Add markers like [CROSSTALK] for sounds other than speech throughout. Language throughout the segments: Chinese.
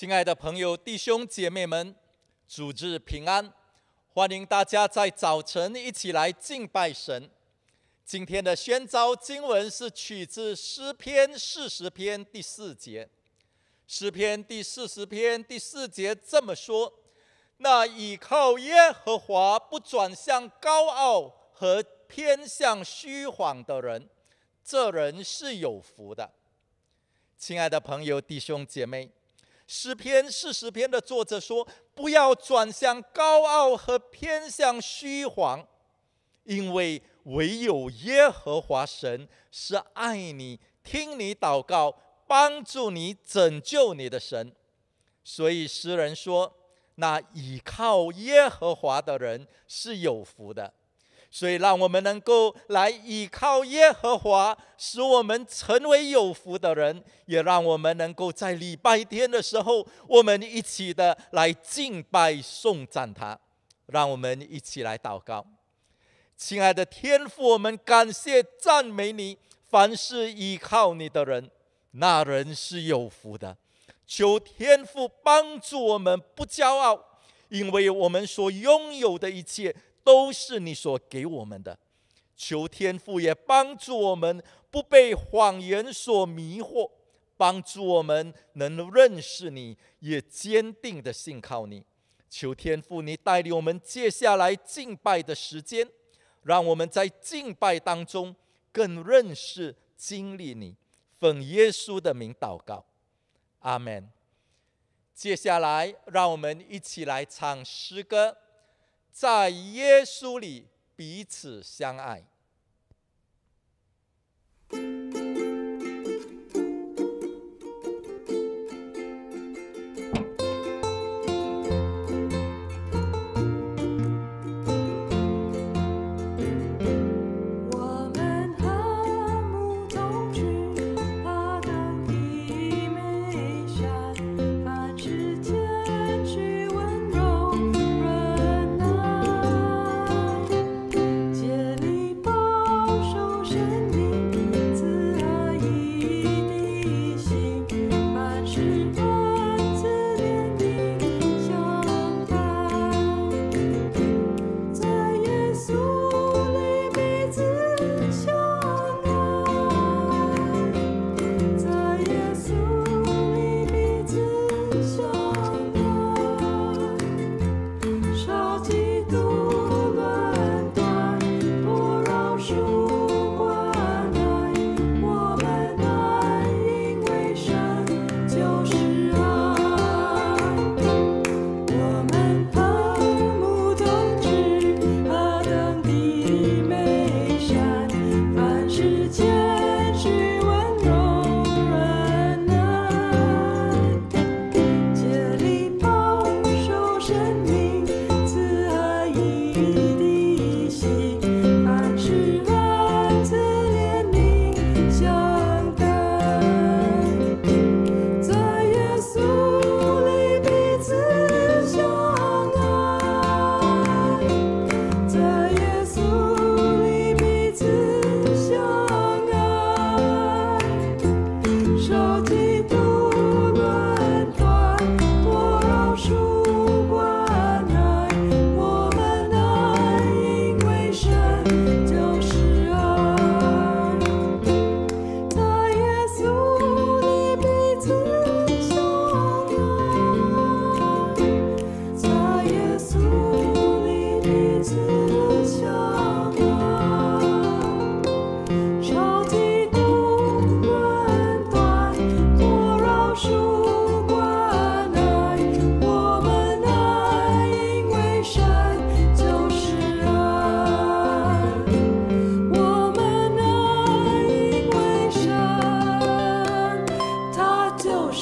亲爱的朋友弟兄姐妹们，主日平安！欢迎大家在早晨一起来敬拜神。今天的宣召经文是取自诗篇四十篇第四节。诗篇第四十篇第四节这么说：“那倚靠耶和华不转向高傲和偏向虚谎的人，这人是有福的。”亲爱的朋友弟兄姐妹。诗篇四十篇的作者说：“不要转向高傲和偏向虚谎，因为唯有耶和华神是爱你、听你祷告、帮助你、拯救你的神。”所以诗人说：“那倚靠耶和华的人是有福的。”所以，让我们能够来依靠耶和华，使我们成为有福的人；也让我们能够在礼拜天的时候，我们一起的来敬拜颂赞他。让我们一起来祷告，亲爱的天父，我们感谢赞美你，凡是依靠你的人，那人是有福的。求天父帮助我们不骄傲，因为我们所拥有的一切。都是你所给我们的，求天父也帮助我们不被谎言所迷惑，帮助我们能认识你，也坚定的信靠你。求天父，你带领我们接下来敬拜的时间，让我们在敬拜当中更认识、经历你。奉耶稣的名祷告，阿门。接下来，让我们一起来唱诗歌。在耶稣里彼此相爱。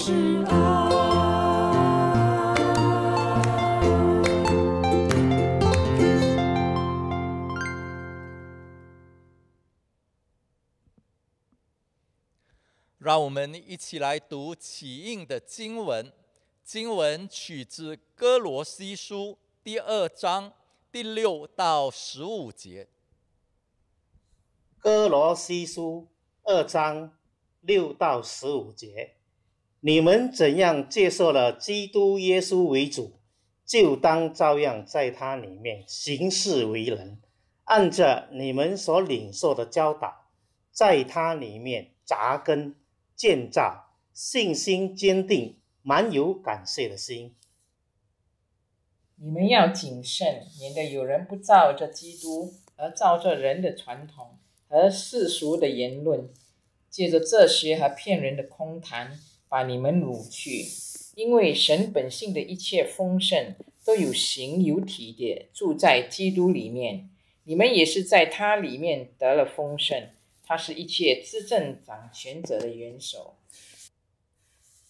是让我们一起来读起印的经文，经文取自哥罗西书第二章第六到十五节。哥罗西书二章六到十五节。你们怎样接受了基督耶稣为主，就当照样在他里面行事为人，按着你们所领受的教导，在他里面扎根建造，信心坚定，满有感谢的心。你们要谨慎，免得有人不照着基督，而照着人的传统和世俗的言论，借着这些和骗人的空谈。把你们掳去，因为神本性的一切丰盛都有形有体的住在基督里面。你们也是在他里面得了丰盛，他是一切执政掌权者的元首。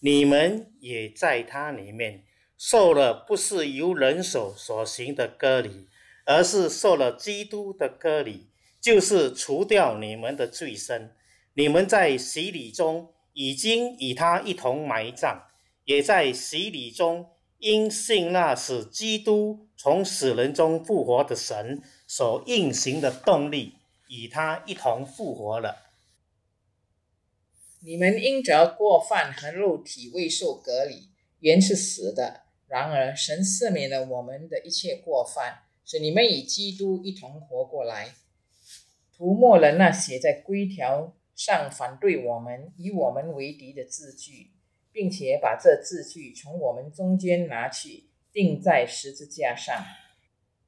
你们也在他里面受了不是由人手所行的割礼，而是受了基督的割礼，就是除掉你们的罪身。你们在洗礼中。已经与他一同埋葬，也在洗礼中，因信那使基督从死人中复活的神所运行的动力，与他一同复活了。你们因着过犯和肉体未受隔离，原是死的；然而神赦免了我们的一切过犯，使你们与基督一同活过来，涂抹了那写在规条。上反对我们、以我们为敌的字句，并且把这字句从我们中间拿去，钉在十字架上。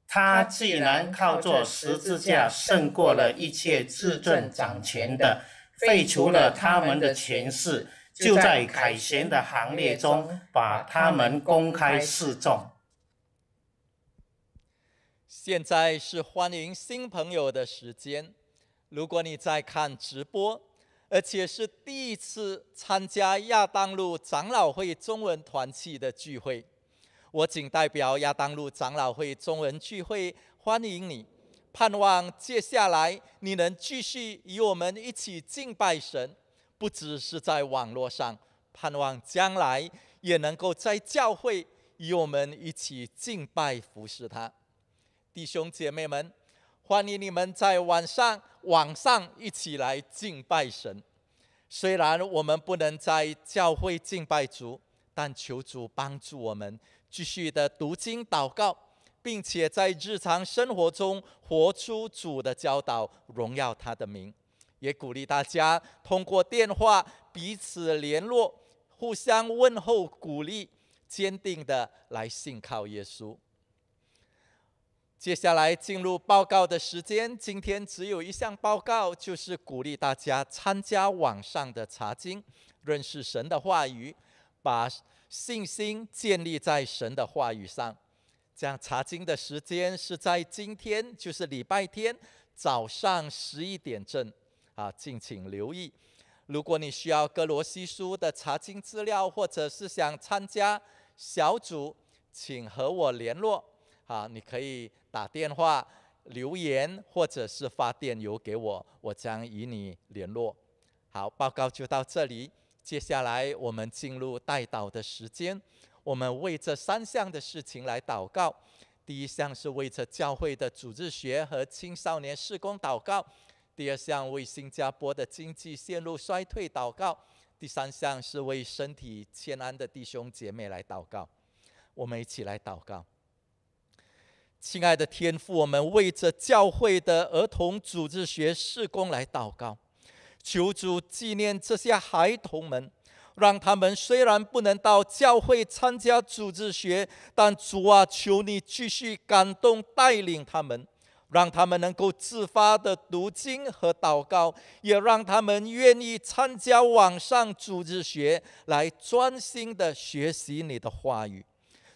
他既然靠做十字架胜过了一切自政掌权的，废除了他们的权势，就在凯旋的行列中把他们公开示众。现在是欢迎新朋友的时间。如果你在看直播，而且是第一次参加亚当路长老会中文团契的聚会，我谨代表亚当路长老会中文聚会欢迎你，盼望接下来你能继续与我们一起敬拜神，不只是在网络上，盼望将来也能够在教会与我们一起敬拜服侍他，弟兄姐妹们。欢迎你们在晚上、网上一起来敬拜神。虽然我们不能在教会敬拜主，但求主帮助我们继续的读经祷告，并且在日常生活中活出主的教导，荣耀他的名。也鼓励大家通过电话彼此联络，互相问候、鼓励，坚定的来信靠耶稣。接下来进入报告的时间。今天只有一项报告，就是鼓励大家参加网上的查经，认识神的话语，把信心建立在神的话语上。这样查经的时间是在今天，就是礼拜天早上十一点整。啊，敬请留意。如果你需要哥罗西书的查经资料，或者是想参加小组，请和我联络。啊，你可以打电话、留言，或者是发电邮给我，我将与你联络。好，报告就到这里。接下来我们进入代祷的时间，我们为这三项的事情来祷告。第一项是为这教会的组织学和青少年事工祷告；第二项为新加坡的经济陷入衰退祷告；第三项是为身体欠安的弟兄姐妹来祷告。我们一起来祷告。亲爱的天父，我们为着教会的儿童组织学事工来祷告，求主纪念这些孩童们，让他们虽然不能到教会参加组织学，但主啊，求你继续感动带领他们，让他们能够自发的读经和祷告，也让他们愿意参加网上组织学，来专心的学习你的话语。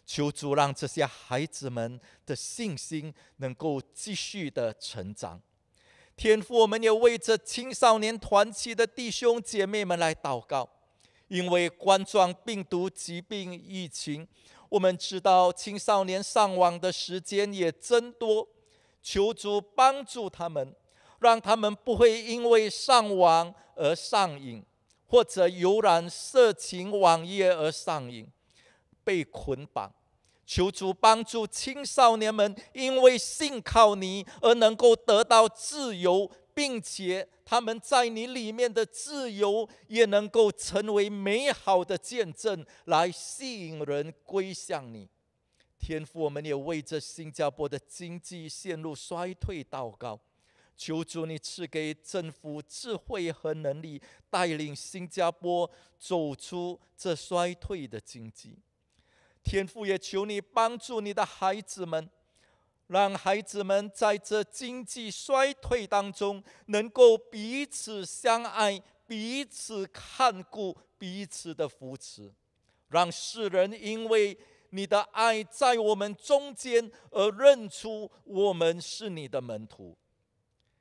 求主让这些孩子们的信心能够继续的成长。天父，我们也为这青少年团契的弟兄姐妹们来祷告，因为冠状病毒疾病疫情，我们知道青少年上网的时间也增多，求主帮助他们，让他们不会因为上网而上瘾，或者游览色情网页而上瘾。被捆绑，求主帮助青少年们，因为信靠你而能够得到自由，并且他们在你里面的自由也能够成为美好的见证，来吸引人归向你。天父，我们也为这新加坡的经济陷入衰退祷告，求主你赐给政府智慧和能力，带领新加坡走出这衰退的经济。天父也求你帮助你的孩子们，让孩子们在这经济衰退当中能够彼此相爱、彼此看顾、彼此的扶持，让世人因为你的爱在我们中间而认出我们是你的门徒。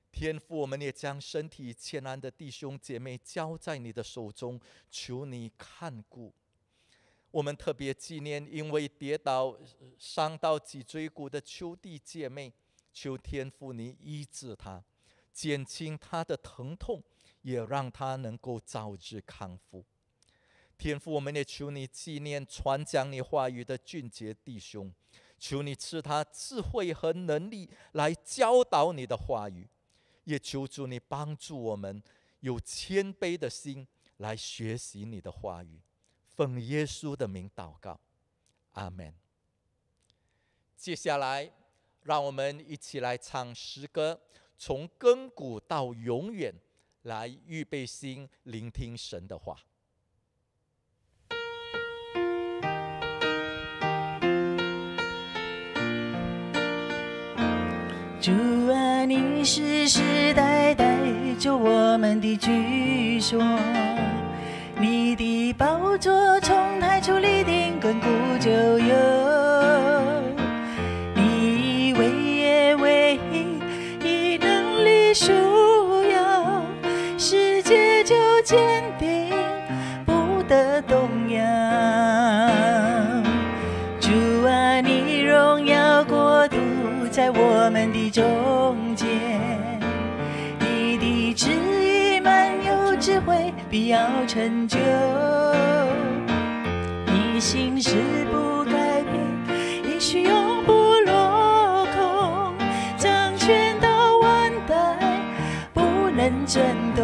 天父，我们也将身体欠安的弟兄姐妹交在你的手中，求你看顾。我们特别纪念因为跌倒伤到脊椎骨的秋弟姐妹，求天父你医治他，减轻他的疼痛，也让他能够早日康复。天父，我们也求你纪念传讲你话语的俊杰弟兄，求你赐他智慧和能力来教导你的话语，也求主你帮助我们有谦卑的心来学习你的话语。奉耶稣的名祷告，阿门。接下来，让我们一起来唱诗歌《从根古到永远》，来预备心聆听神的话。主啊，你是世代代救我们的主，说。你的宝座从台出立定，亘古就有。必要成就，你心事不改变，也许永不落空。掌权到万代，不能震动。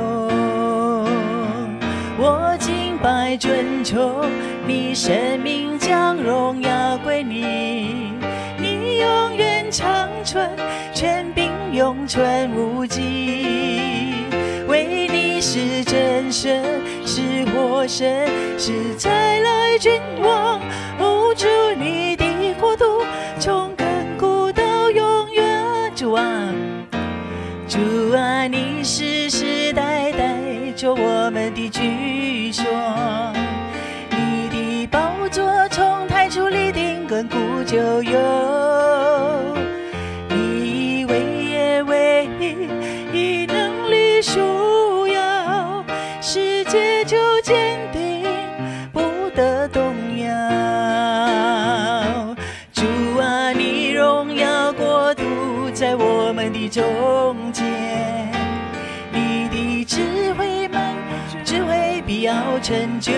我敬拜尊崇你，生命将荣耀归你，你永远长存，权柄永存无极。为。是真神，是活神，是再来王。我。主，你的国度从亘古到永远，主啊，啊，你世世代代做我们的主说。你的宝座从太初立定，亘古就有。成就，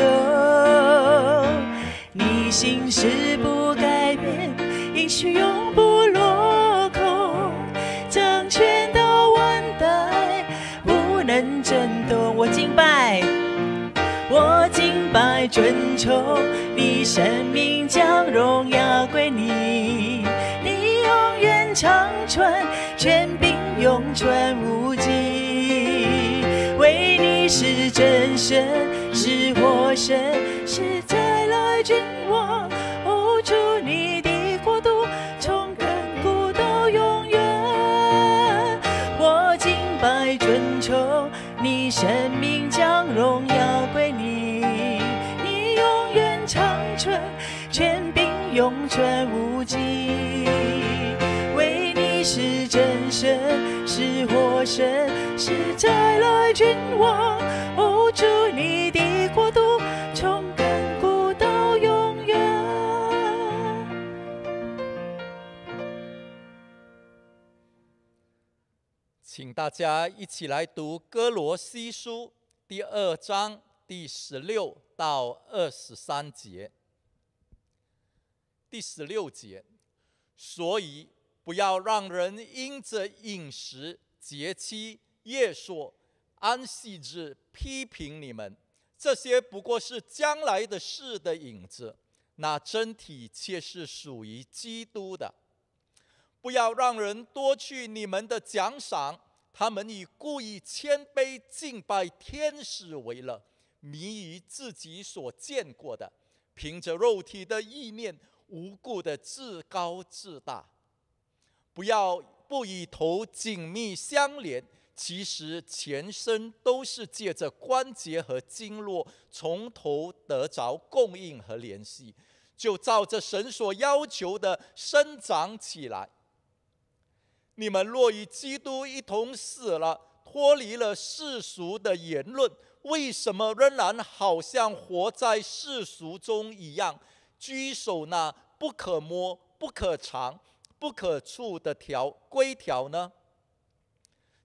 你心事不改变，应许永不落空，掌权的万代，不能震动。我敬拜，我敬拜，尊崇你，生命将荣耀归你，你永远长存，权柄永存无尽，为你是真神。神是再来君王，护出你的国度，从亘古到永远。我敬拜尊崇你，神明将荣耀归你，你永远长存，权柄永存无尽。为你是真神，是活神，是再来君王。大家一起来读《哥罗西书》第二章第十六到二十三节。第十六节：所以不要让人因着饮食、节期、夜宿、安息日批评你们，这些不过是将来的事的影子，那真体却是属于基督的。不要让人夺去你们的奖赏。他们以故意谦卑敬拜天使为乐，迷于自己所见过的，凭着肉体的意念，无故的自高自大。不要不以头紧密相连，其实全身都是借着关节和经络，从头得着供应和联系，就照着神所要求的生长起来。你们若与基督一同死了，脱离了世俗的言论，为什么仍然好像活在世俗中一样，拘守那不可摸、不可尝、不可触的条规条呢？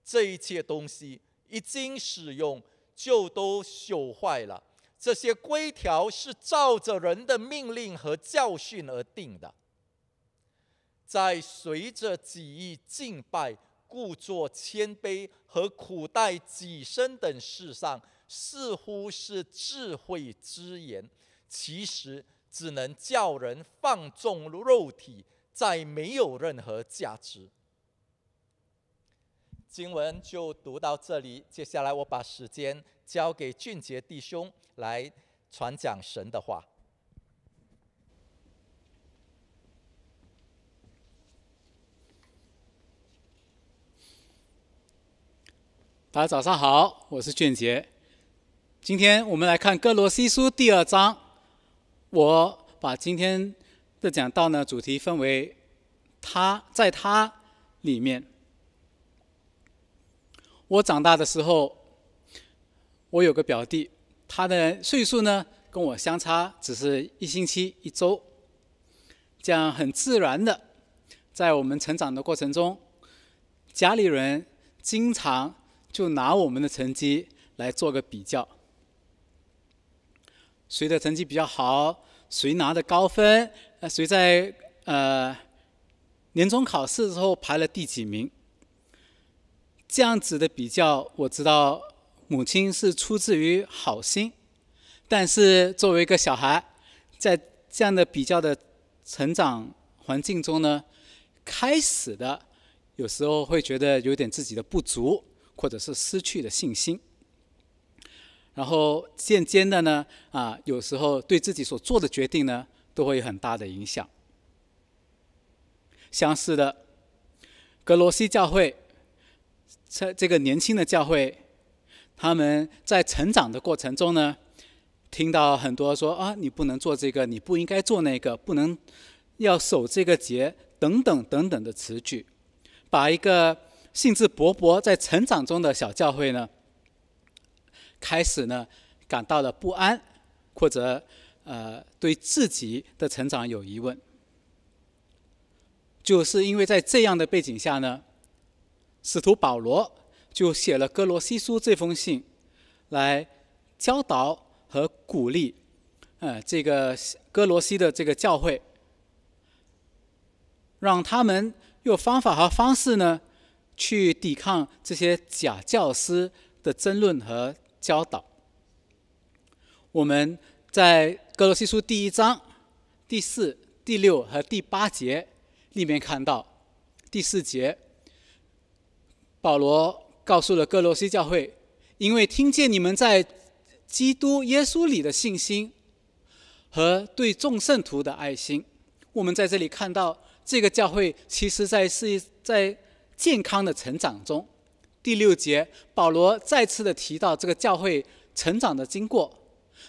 这一切东西，一经使用，就都朽坏了。这些规条是照着人的命令和教训而定的。在随着己意敬拜、故作谦卑和苦待己身等事上，似乎是智慧之言，其实只能叫人放纵肉体，再没有任何价值。经文就读到这里，接下来我把时间交给俊杰弟兄来传讲神的话。大家早上好，我是俊杰。今天我们来看《哥罗西书》第二章。我把今天的讲道呢，主题分为他在他里面。我长大的时候，我有个表弟，他的岁数呢跟我相差只是一星期、一周，这样很自然的，在我们成长的过程中，家里人经常。就拿我们的成绩来做个比较，谁的成绩比较好，谁拿的高分，谁在呃年终考试之后排了第几名？这样子的比较，我知道母亲是出自于好心，但是作为一个小孩，在这样的比较的成长环境中呢，开始的有时候会觉得有点自己的不足。或者是失去的信心，然后渐渐的呢啊，有时候对自己所做的决定呢，都会有很大的影响。相似的，格罗西教会，在这个年轻的教会，他们在成长的过程中呢，听到很多说啊，你不能做这个，你不应该做那个，不能要守这个节等等等等的词句，把一个。兴致勃勃在成长中的小教会呢，开始呢感到了不安，或者呃对自己的成长有疑问，就是因为在这样的背景下呢，使徒保罗就写了哥罗西书这封信，来教导和鼓励，呃这个哥罗西的这个教会，让他们用方法和方式呢。去抵抗这些假教师的争论和教导。我们在《哥罗西书》第一章第四、第六和第八节里面看到，第四节，保罗告诉了哥罗西教会：“因为听见你们在基督耶稣里的信心和对众圣徒的爱心。”我们在这里看到，这个教会其实在是在。健康的成长中，第六节，保罗再次的提到这个教会成长的经过。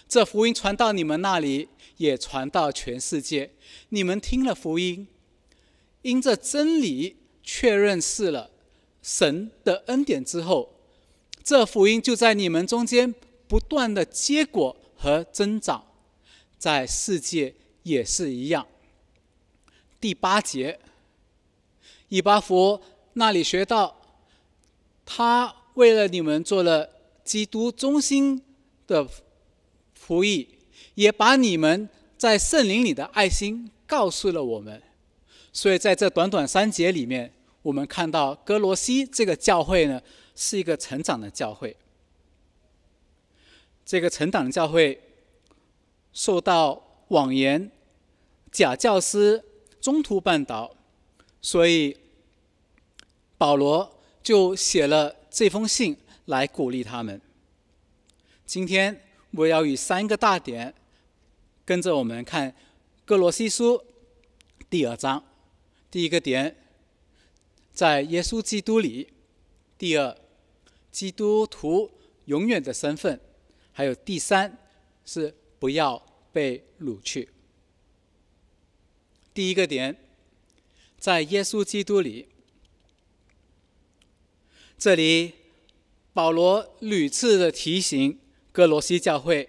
这福音传到你们那里，也传到全世界。你们听了福音，因着真理确认是了神的恩典之后，这福音就在你们中间不断的结果和增长，在世界也是一样。第八节，以巴弗。那里学到，他为了你们做了基督中心的仆役，也把你们在圣灵里的爱心告诉了我们。所以在这短短三节里面，我们看到哥罗西这个教会呢，是一个成长的教会。这个成长的教会受到谎言、假教师、中途绊倒，所以。保罗就写了这封信来鼓励他们。今天我要以三个大点，跟着我们看《哥罗西书》第二章。第一个点，在耶稣基督里；第二，基督徒永远的身份；还有第三，是不要被掳去。第一个点，在耶稣基督里。这里，保罗屡次的提醒哥罗西教会：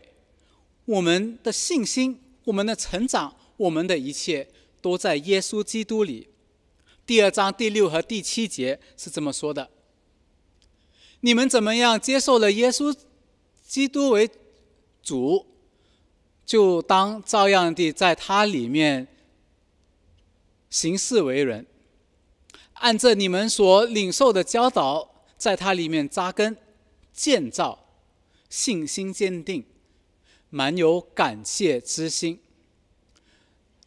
我们的信心、我们的成长、我们的一切，都在耶稣基督里。第二章第六和第七节是这么说的：你们怎么样接受了耶稣基督为主，就当照样地在他里面行事为人，按照你们所领受的教导。在它里面扎根、建造，信心坚定，满有感谢之心。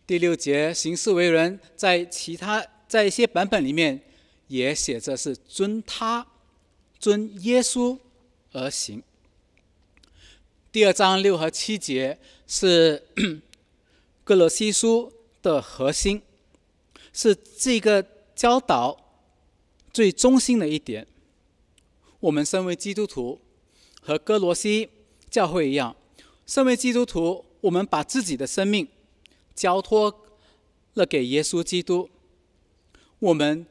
第六节行事为人，在其他在一些版本里面也写着是尊他、尊耶稣而行。第二章六和七节是 [CLEARS THROAT] 格罗西书的核心，是这个教导最中心的一点。我们身为基督徒，和哥罗西教会一样，身为基督徒，我们把自己的生命交托了给耶稣基督。我们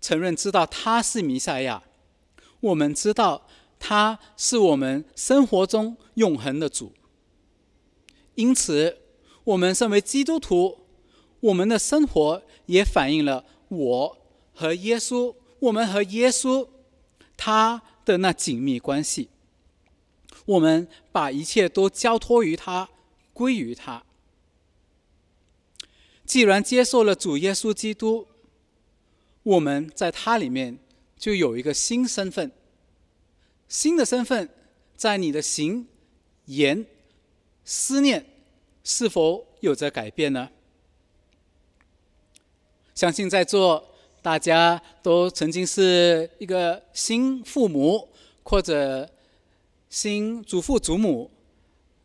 承认知道他是弥赛亚，我们知道他是我们生活中永恒的主。因此，我们身为基督徒，我们的生活也反映了我和耶稣，我们和耶稣，他。的那紧密关系，我们把一切都交托于他，归于他。既然接受了主耶稣基督，我们在他里面就有一个新身份。新的身份，在你的行、言、思念，是否有着改变呢？相信在座。大家都曾经是一个新父母或者新祖父祖母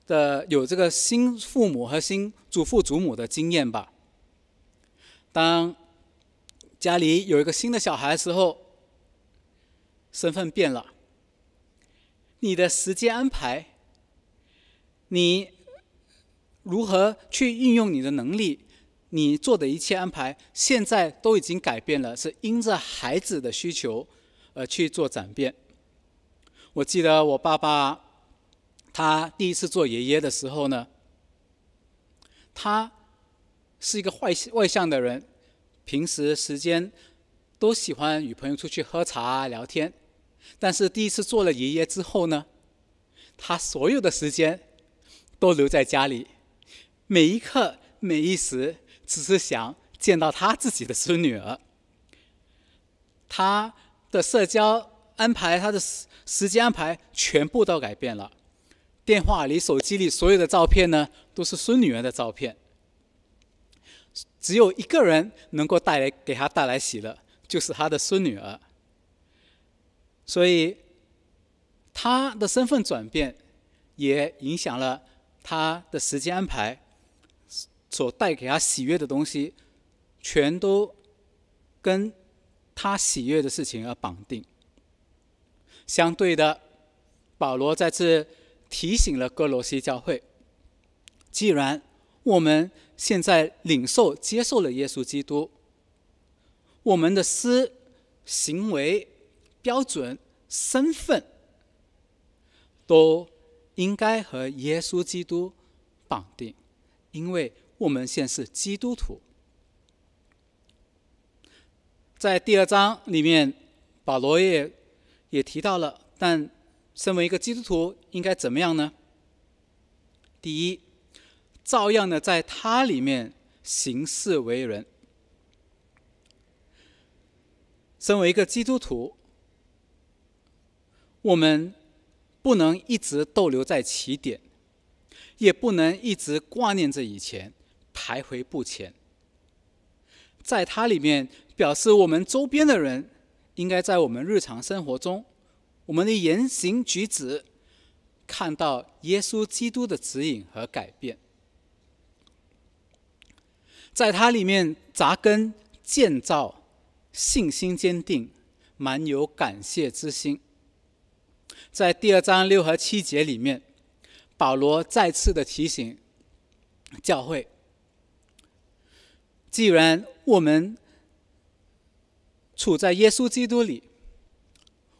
的，有这个新父母和新祖父祖母的经验吧。当家里有一个新的小孩时候，身份变了，你的时间安排，你如何去运用你的能力？你做的一切安排，现在都已经改变了，是因着孩子的需求，而去做转变。我记得我爸爸，他第一次做爷爷的时候呢，他是一个外外向的人，平时时间都喜欢与朋友出去喝茶聊天，但是第一次做了爷爷之后呢，他所有的时间都留在家里，每一刻每一时。只是想见到他自己的孙女儿，他的社交安排、他的时时间安排全部都改变了。电话里、手机里所有的照片呢，都是孙女儿的照片。只有一个人能够带来给他带来喜乐，就是他的孙女儿。所以，他的身份转变也影响了他的时间安排。所带给他喜悦的东西，全都跟他喜悦的事情而绑定。相对的，保罗再次提醒了哥罗西教会：，既然我们现在领受接受了耶稣基督，我们的思、行为、标准、身份，都应该和耶稣基督绑定，因为。我们现是基督徒，在第二章里面，保罗也也提到了。但身为一个基督徒，应该怎么样呢？第一，照样的在他里面行事为人。身为一个基督徒，我们不能一直逗留在起点，也不能一直挂念着以前。徘徊不前，在它里面表示我们周边的人应该在我们日常生活中，我们的言行举止，看到耶稣基督的指引和改变。在它里面扎根建造，信心坚定，满有感谢之心。在第二章六和七节里面，保罗再次的提醒教会。既然我们处在耶稣基督里，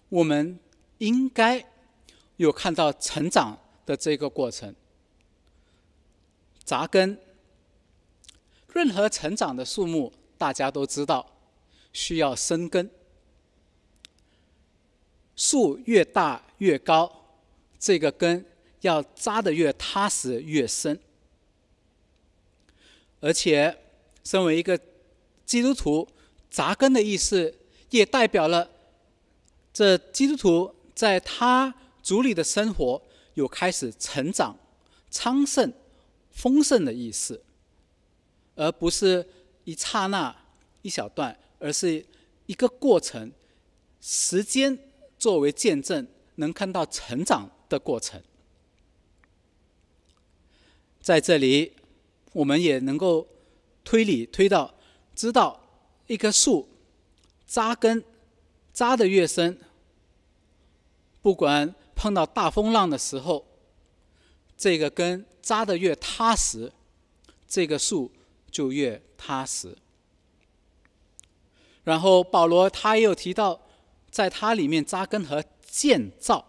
我们应该有看到成长的这个过程。扎根，任何成长的树木，大家都知道需要生根。树越大越高，这个根要扎得越踏实越深，而且。身为一个基督徒，扎根的意思，也代表了这基督徒在他族里的生活有开始成长、昌盛、丰盛的意思，而不是一刹那、一小段，而是一个过程，时间作为见证，能看到成长的过程。在这里，我们也能够。推理推到，知道一棵树扎根扎得越深，不管碰到大风浪的时候，这个根扎得越踏实，这个树就越踏实。然后保罗他也有提到，在他里面扎根和建造，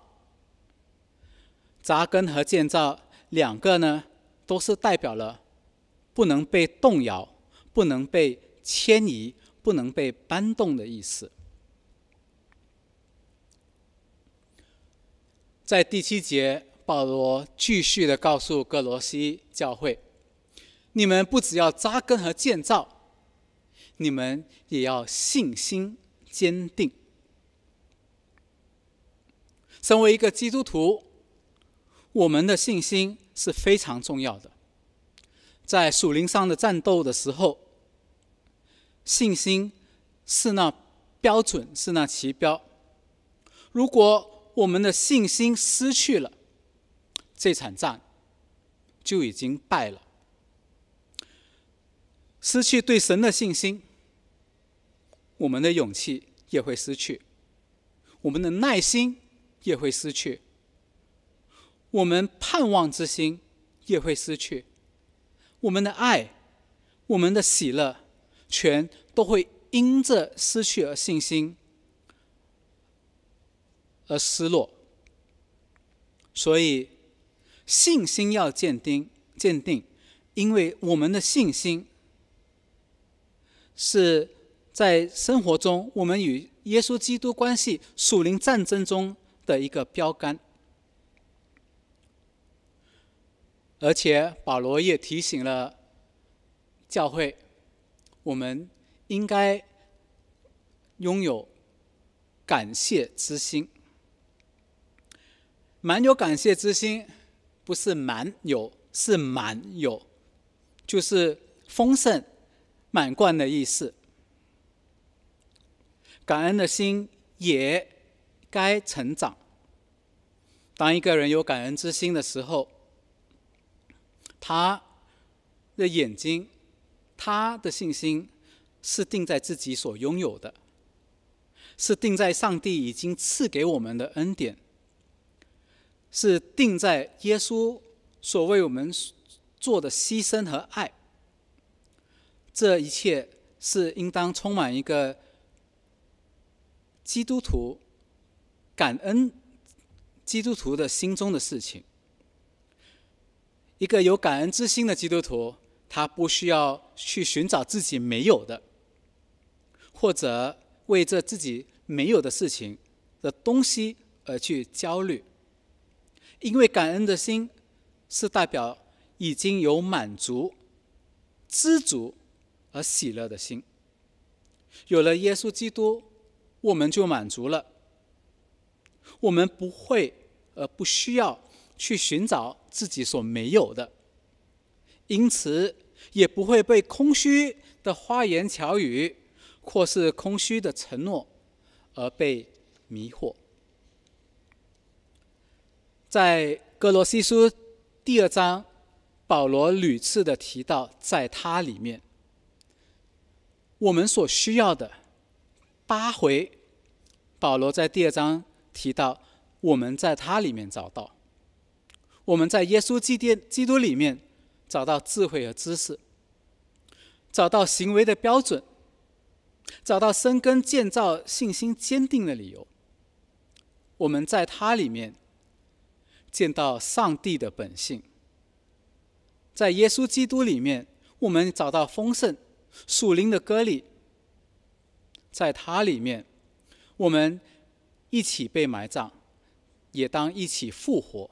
扎根和建造两个呢，都是代表了。不能被动摇，不能被迁移，不能被搬动的意思。在第七节，保罗继续的告诉格罗西教会：“你们不只要扎根和建造，你们也要信心坚定。身为一个基督徒，我们的信心是非常重要的。”在树林上的战斗的时候，信心是那标准，是那旗标。如果我们的信心失去了，这场战就已经败了。失去对神的信心，我们的勇气也会失去，我们的耐心也会失去，我们盼望之心也会失去。我们的爱，我们的喜乐，全都会因着失去而信心，而失落。所以，信心要鉴定、鉴定，因为我们的信心是在生活中我们与耶稣基督关系属灵战争中的一个标杆。而且保罗也提醒了教会：，我们应该拥有感谢之心。满有感谢之心，不是满有，是满有，就是丰盛、满贯的意思。感恩的心也该成长。当一个人有感恩之心的时候，他的眼睛，他的信心是定在自己所拥有的，是定在上帝已经赐给我们的恩典，是定在耶稣所为我们做的牺牲和爱。这一切是应当充满一个基督徒感恩基督徒的心中的事情。一个有感恩之心的基督徒，他不需要去寻找自己没有的，或者为这自己没有的事情的东西而去焦虑，因为感恩的心是代表已经有满足、知足而喜乐的心。有了耶稣基督，我们就满足了，我们不会，而不需要。去寻找自己所没有的，因此也不会被空虚的花言巧语或是空虚的承诺而被迷惑。在哥罗西书第二章，保罗屡次的提到，在他里面，我们所需要的八回，保罗在第二章提到，我们在他里面找到。我们在耶稣祭奠基督里面找到智慧和知识，找到行为的标准，找到生根建造信心坚定的理由。我们在他里面见到上帝的本性。在耶稣基督里面，我们找到丰盛属灵的割礼。在它里面，我们一起被埋葬，也当一起复活。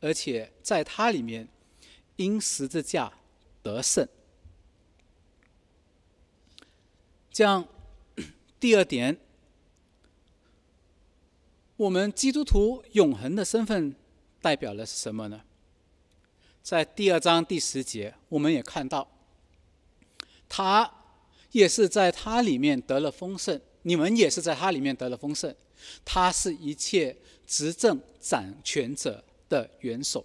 而且在它里面，因十字架得胜。这样，第二点，我们基督徒永恒的身份代表的是什么呢？在第二章第十节，我们也看到，他也是在它里面得了丰盛，你们也是在它里面得了丰盛，他是一切执政掌权者。的元首，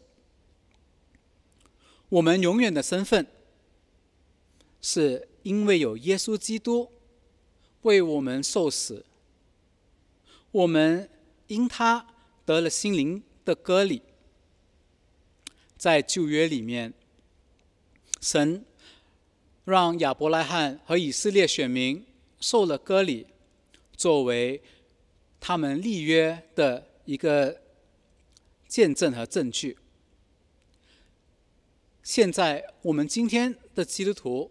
我们永远的身份，是因为有耶稣基督为我们受死，我们因他得了心灵的割礼。在旧约里面，神让亚伯拉罕和以色列选民受了割礼，作为他们立约的一个。见证和证据。现在我们今天的基督徒，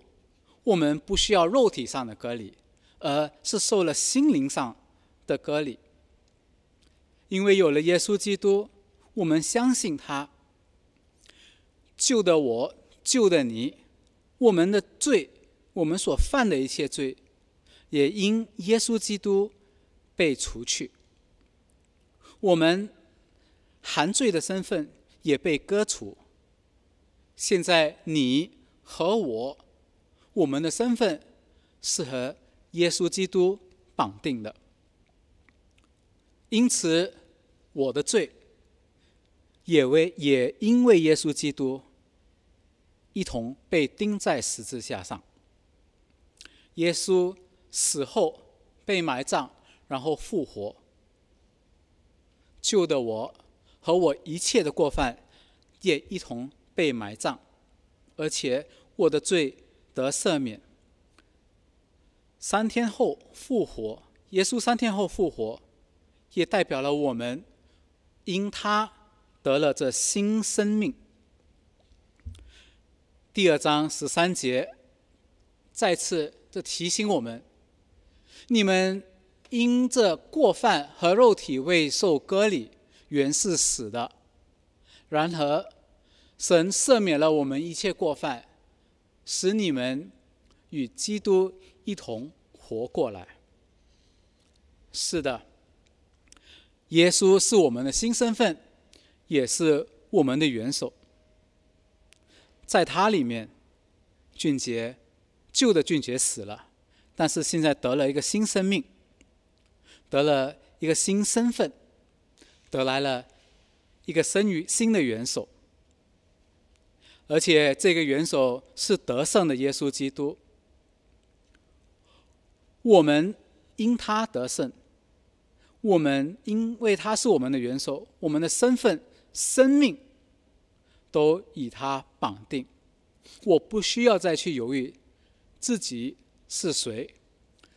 我们不需要肉体上的隔离，而是受了心灵上的隔离。因为有了耶稣基督，我们相信他救的我，救的你，我们的罪，我们所犯的一切罪，也因耶稣基督被除去。我们。含罪的身份也被割除。现在你和我，我们的身份是和耶稣基督绑定的，因此我的罪也为也因为耶稣基督一同被钉在十字架上。耶稣死后被埋葬，然后复活，救的我。和我一切的过犯，也一同被埋葬，而且我的罪得赦免。三天后复活，耶稣三天后复活，也代表了我们因他得了这新生命。第二章十三节再次这提醒我们：你们因这过犯和肉体未受割礼。原是死的，然而，神赦免了我们一切过犯，使你们与基督一同活过来。是的，耶稣是我们的新身份，也是我们的元首。在他里面，俊杰，旧的俊杰死了，但是现在得了一个新生命，得了一个新身份。得来了一个生于新的元首，而且这个元首是得胜的耶稣基督。我们因他得胜，我们因为他是我们的元首，我们的身份、生命都以他绑定。我不需要再去犹豫自己是谁，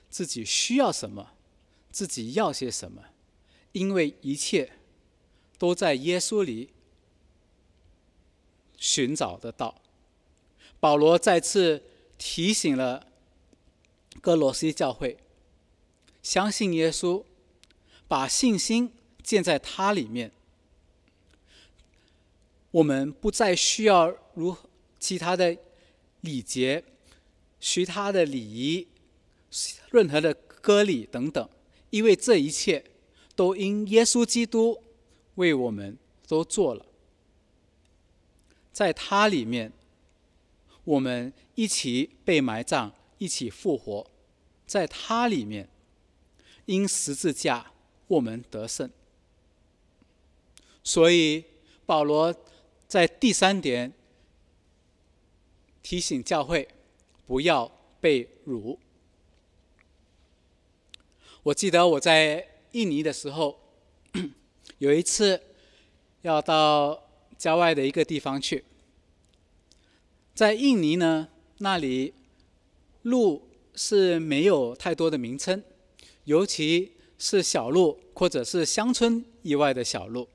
自己需要什么，自己要些什么，因为一切。都在耶稣里寻找得到。保罗再次提醒了哥罗西教会：相信耶稣，把信心建在他里面。我们不再需要如其他的礼节、其他的礼仪、任何的割礼等等，因为这一切都因耶稣基督。为我们都做了，在他里面，我们一起被埋葬，一起复活，在他里面，因十字架我们得胜。所以保罗在第三点提醒教会，不要被辱。我记得我在印尼的时候。有一次，要到郊外的一个地方去，在印尼呢，那里路是没有太多的名称，尤其是小路或者是乡村以外的小路。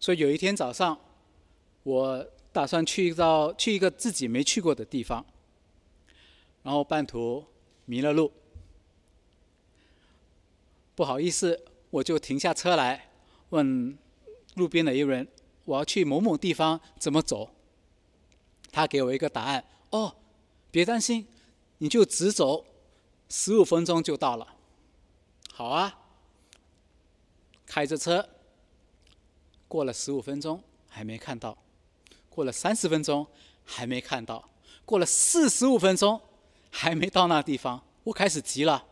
所以有一天早上，我打算去到去一个自己没去过的地方，然后半途迷了路，不好意思。我就停下车来，问路边的一人：“我要去某某地方，怎么走？”他给我一个答案：“哦，别担心，你就直走，十五分钟就到了。”好啊，开着车过了十五分钟还没看到，过了三十分钟还没看到，过了四十五分钟还没到那地方，我开始急了，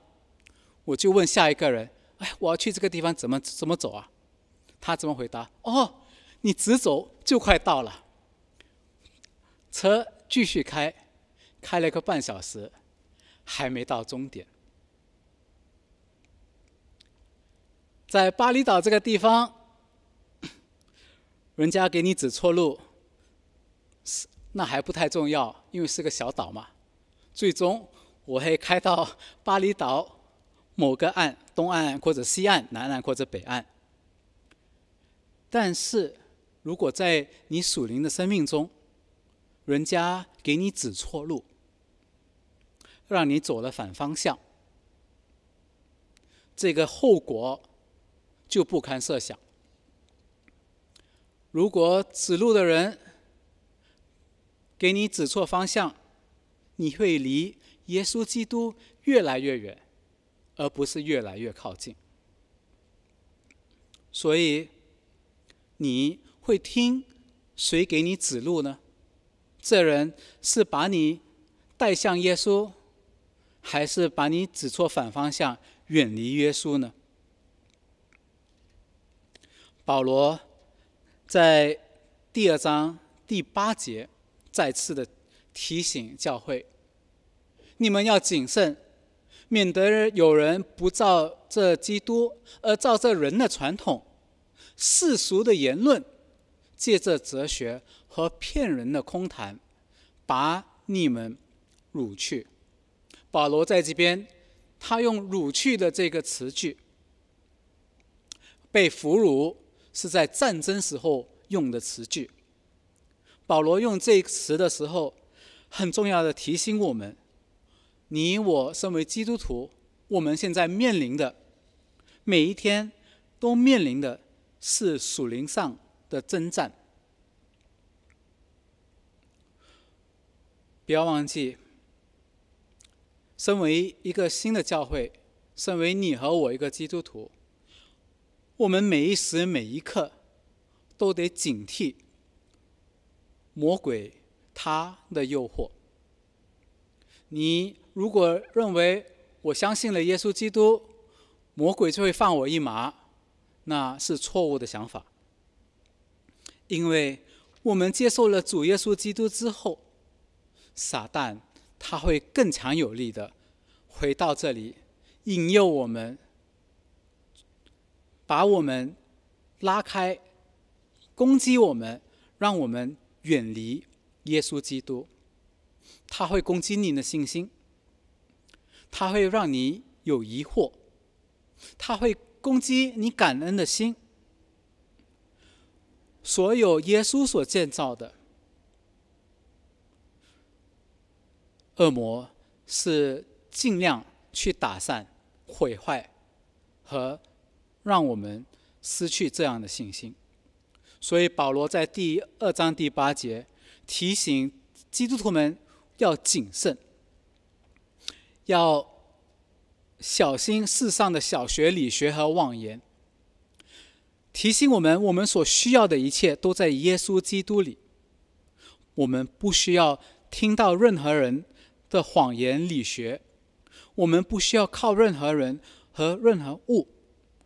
我就问下一个人。哎，我要去这个地方，怎么怎么走啊？他怎么回答？哦，你直走就快到了。车继续开，开了个半小时，还没到终点。在巴厘岛这个地方，[COUGHS] 人家给你指错路，是那还不太重要，因为是个小岛嘛。最终，我会开到巴厘岛。某个岸，东岸或者西岸，南岸或者北岸。但是如果在你属灵的生命中，人家给你指错路，让你走了反方向，这个后果就不堪设想。如果指路的人给你指错方向，你会离耶稣基督越来越远。而不是越来越靠近。所以，你会听谁给你指路呢？这人是把你带向耶稣，还是把你指错反方向，远离耶稣呢？保罗在第二章第八节再次的提醒教会：你们要谨慎。免得有人不照这基督，而照这人的传统、世俗的言论，借着哲学和骗人的空谈，把你们掳去。保罗在这边，他用“掳去”的这个词句。被俘虏是在战争时候用的词句。保罗用这个词的时候，很重要的提醒我们。你我身为基督徒，我们现在面临的每一天，都面临的是属灵上的征战。不要忘记，身为一个新的教会，身为你和我一个基督徒，我们每一时每一刻，都得警惕魔鬼他的诱惑。你。如果认为我相信了耶稣基督，魔鬼就会放我一马，那是错误的想法。因为我们接受了主耶稣基督之后，撒旦他会更强有力的回到这里，引诱我们，把我们拉开，攻击我们，让我们远离耶稣基督，他会攻击您的信心。他会让你有疑惑，他会攻击你感恩的心。所有耶稣所建造的恶魔，是尽量去打散、毁坏和让我们失去这样的信心。所以保罗在第二章第八节提醒基督徒们要谨慎。要小心世上的小学理学和妄言，提醒我们：我们所需要的一切都在耶稣基督里。我们不需要听到任何人的谎言理学，我们不需要靠任何人和任何物，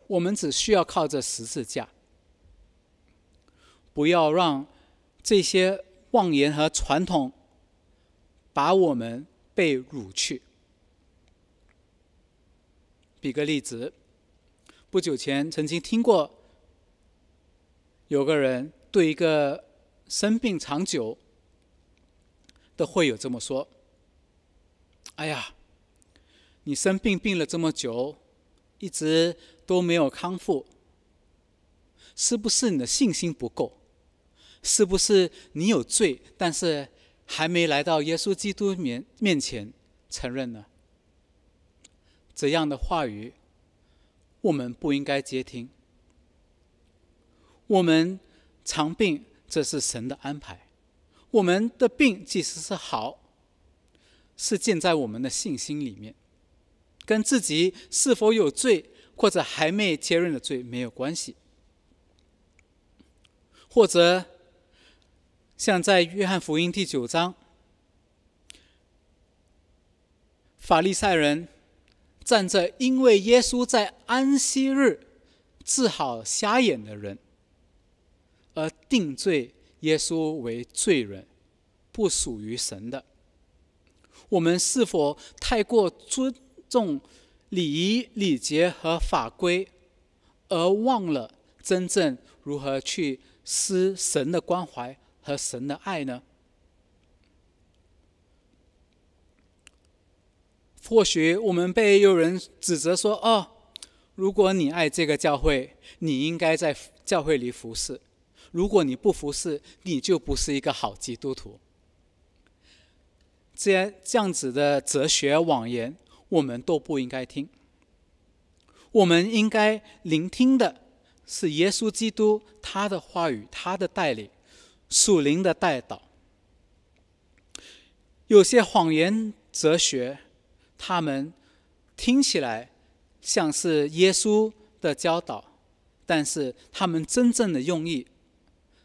我们只需要靠着十字架。不要让这些妄言和传统把我们被掳去。比个例子，不久前曾经听过有个人对一个生病长久的会友这么说：“哎呀，你生病病了这么久，一直都没有康复，是不是你的信心不够？是不是你有罪，但是还没来到耶稣基督面面前承认呢？”这样的话语，我们不应该接听。我们常病，这是神的安排。我们的病，即使是好，是建在我们的信心里面，跟自己是否有罪，或者还没接任的罪没有关系。或者，像在约翰福音第九章，法利赛人。站着因为耶稣在安息日治好瞎眼的人，而定罪耶稣为罪人，不属于神的。我们是否太过尊重礼仪、礼节和法规，而忘了真正如何去施神的关怀和神的爱呢？或许我们被有人指责说：“哦，如果你爱这个教会，你应该在教会里服侍；如果你不服侍，你就不是一个好基督徒。”这样这样子的哲学妄言，我们都不应该听。我们应该聆听的是耶稣基督他的话语，他的带领，属灵的带导。有些谎言哲学。他们听起来像是耶稣的教导，但是他们真正的用意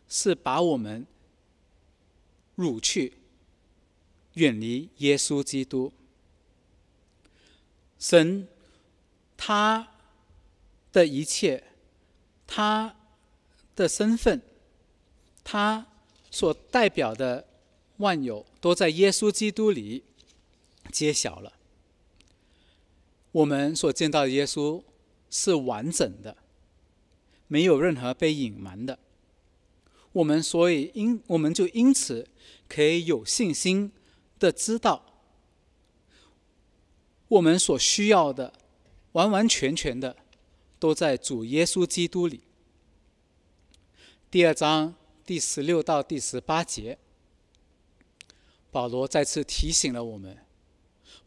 是把我们掳去，远离耶稣基督。神他的一切，他的身份，他所代表的万有，都在耶稣基督里揭晓了。我们所见到的耶稣是完整的，没有任何被隐瞒的。我们所以因我们就因此可以有信心的知道，我们所需要的完完全全的都在主耶稣基督里。第二章第十六到第十八节，保罗再次提醒了我们。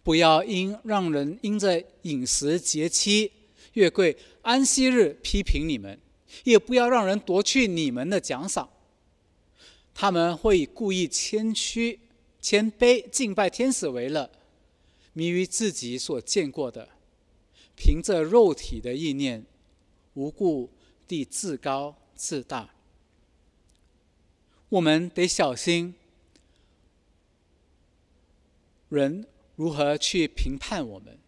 不要因让人因着饮食节期、月桂、安息日批评你们，也不要让人夺去你们的奖赏。他们会以故意谦虚、谦卑、敬拜天使为乐，迷于自己所见过的，凭着肉体的意念，无故地自高自大。我们得小心，人。如何去评判我们？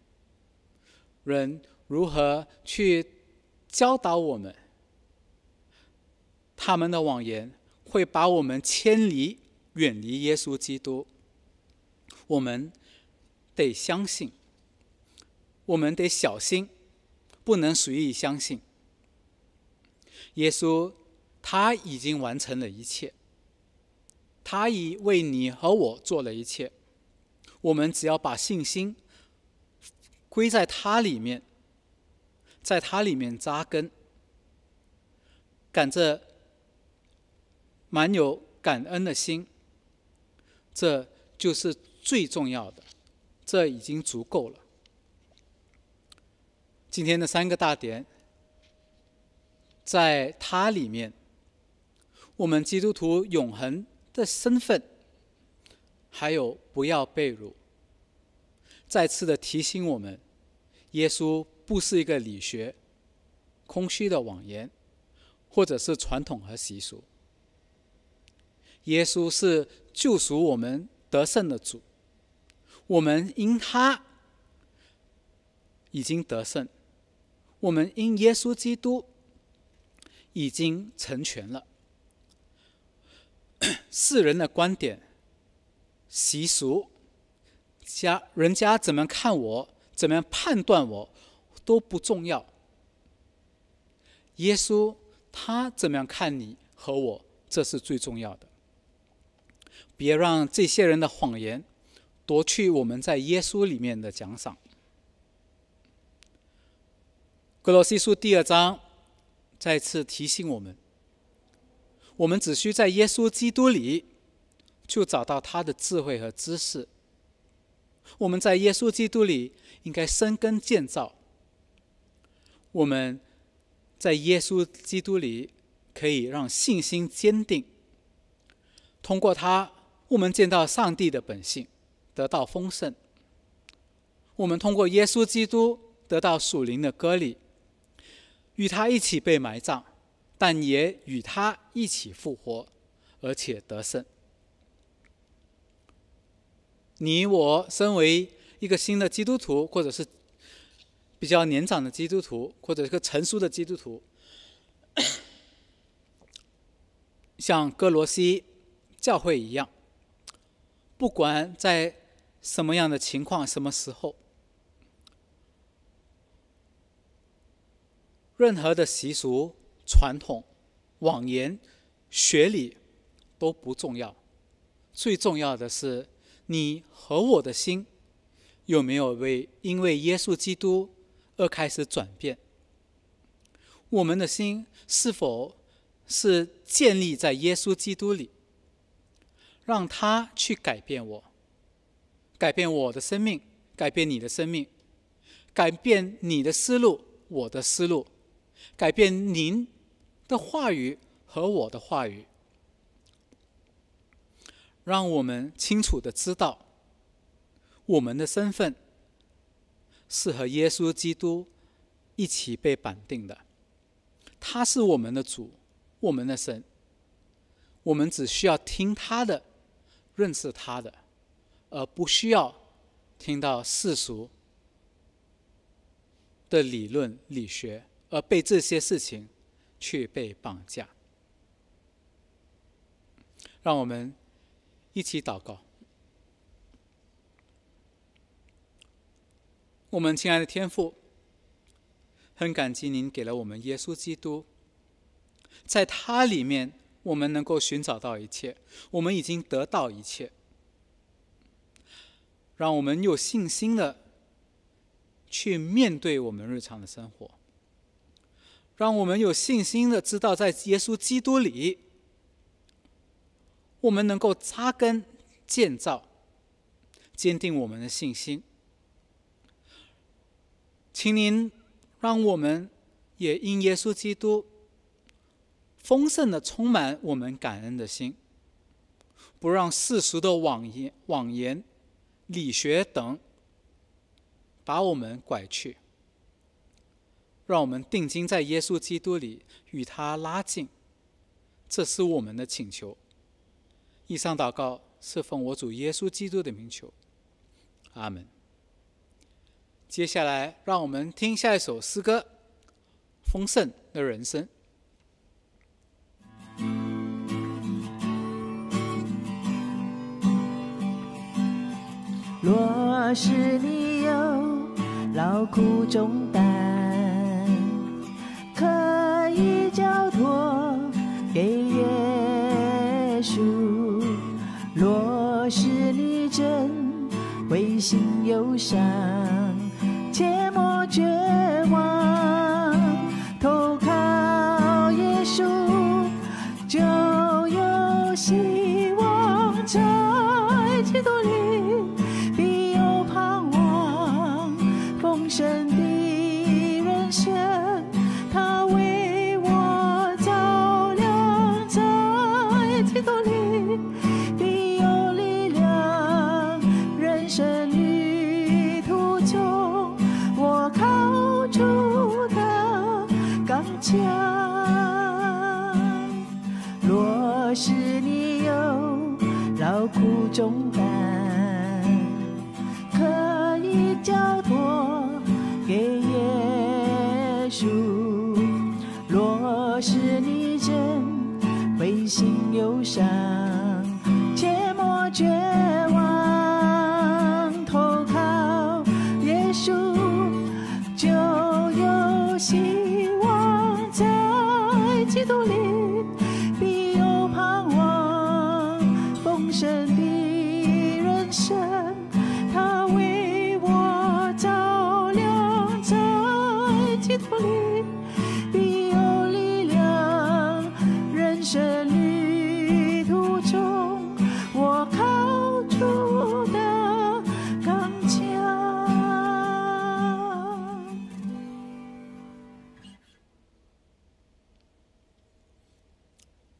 人如何去教导我们？他们的谎言会把我们牵离、远离耶稣基督。我们得相信，我们得小心，不能随意相信。耶稣他已经完成了一切，他已为你和我做了一切。我们只要把信心归在它里面，在它里面扎根，感着满有感恩的心，这就是最重要的，这已经足够了。今天的三个大点，在它里面，我们基督徒永恒的身份。还有不要被掳。再次的提醒我们，耶稣不是一个理学、空虚的谎言，或者是传统和习俗。耶稣是救赎我们得胜的主，我们因他已经得胜，我们因耶稣基督已经成全了 [COUGHS] 世人的观点。习俗，家人家怎么看我，怎么样判断我，都不重要。耶稣他怎么样看你和我，这是最重要的。别让这些人的谎言夺去我们在耶稣里面的奖赏。格罗西书第二章再次提醒我们：，我们只需在耶稣基督里。就找到他的智慧和知识。我们在耶稣基督里应该生根建造。我们在耶稣基督里可以让信心坚定。通过他，我们见到上帝的本性，得到丰盛。我们通过耶稣基督得到属灵的割礼，与他一起被埋葬，但也与他一起复活，而且得胜。你我身为一个新的基督徒，或者是比较年长的基督徒，或者一个成熟的基督徒，[COUGHS] 像哥罗西教会一样，不管在什么样的情况、什么时候，任何的习俗、传统、谎言、学理都不重要，最重要的是。你和我的心有没有为因为耶稣基督而开始转变？我们的心是否是建立在耶稣基督里，让他去改变我，改变我的生命，改变你的生命，改变你的思路，我的思路，改变您的话语和我的话语。让我们清楚的知道，我们的身份是和耶稣基督一起被绑定的，他是我们的主，我们的神。我们只需要听他的，认识他的，而不需要听到世俗的理论理学，而被这些事情去被绑架。让我们。一起祷告。我们亲爱的天父，很感激您给了我们耶稣基督，在他里面我们能够寻找到一切，我们已经得到一切。让我们有信心的去面对我们日常的生活，让我们有信心的知道，在耶稣基督里。我们能够扎根、建造、坚定我们的信心，请您让我们也因耶稣基督丰盛的充满我们感恩的心，不让世俗的妄言、妄言、理学等把我们拐去，让我们定睛在耶稣基督里与他拉近，这是我们的请求。以上祷告是奉我主耶稣基督的名求，阿门。接下来，让我们听下一首诗歌《丰盛的人生》。若是你有劳苦重担，可以交托。若是你真，灰心忧伤，切莫绝望，投靠耶稣就有希望。在基督里必有盼望，丰盛。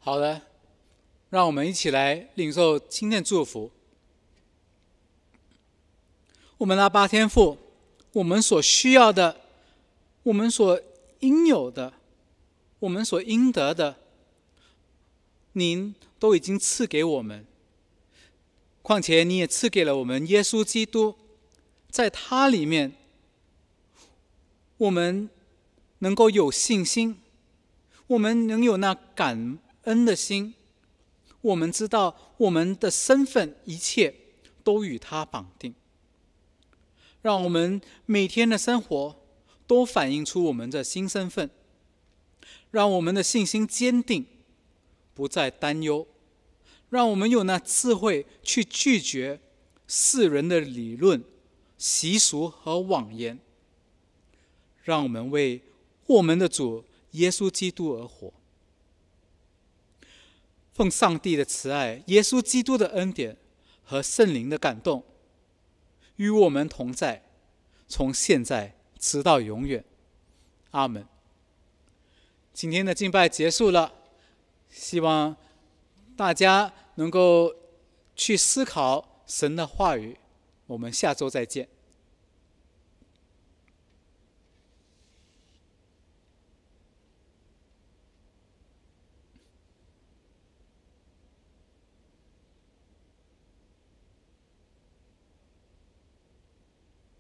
好的，让我们一起来领受今天的祝福。我们那八天赋，我们所需要的，我们所应有的，我们所应得的，您都已经赐给我们。况且，你也赐给了我们耶稣基督，在他里面，我们能够有信心，我们能有那敢。恩的心，我们知道我们的身份，一切都与他绑定。让我们每天的生活都反映出我们的新身份，让我们的信心坚定，不再担忧。让我们有那智慧去拒绝世人的理论、习俗和妄言。让我们为我们的主耶稣基督而活。奉上帝的慈爱、耶稣基督的恩典和圣灵的感动，与我们同在，从现在直到永远，阿门。今天的敬拜结束了，希望大家能够去思考神的话语。我们下周再见。